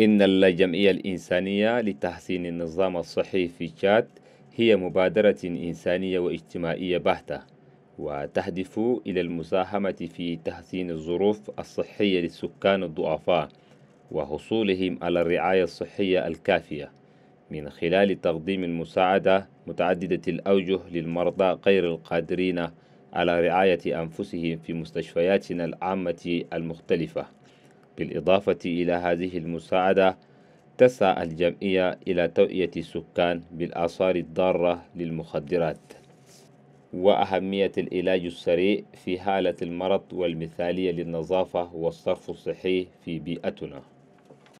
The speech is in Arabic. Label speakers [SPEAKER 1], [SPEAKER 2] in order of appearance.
[SPEAKER 1] إن الجمعية الإنسانية لتحسين النظام الصحي في تشاد هي مبادرة إنسانية واجتماعية بحتة وتهدف إلى المساهمة في تحسين الظروف الصحية للسكان الضعفاء وحصولهم على الرعاية الصحية الكافية من خلال تقديم المساعدة متعددة الأوجه للمرضى غير القادرين على رعاية أنفسهم في مستشفياتنا العامة المختلفة بالإضافة إلى هذه المساعدة تسعى الجمعية إلى توعية السكان بالآثار الضارة للمخدرات وأهمية العلاج السريع في حالة المرض والمثالية للنظافة والصرف الصحي في بيئتنا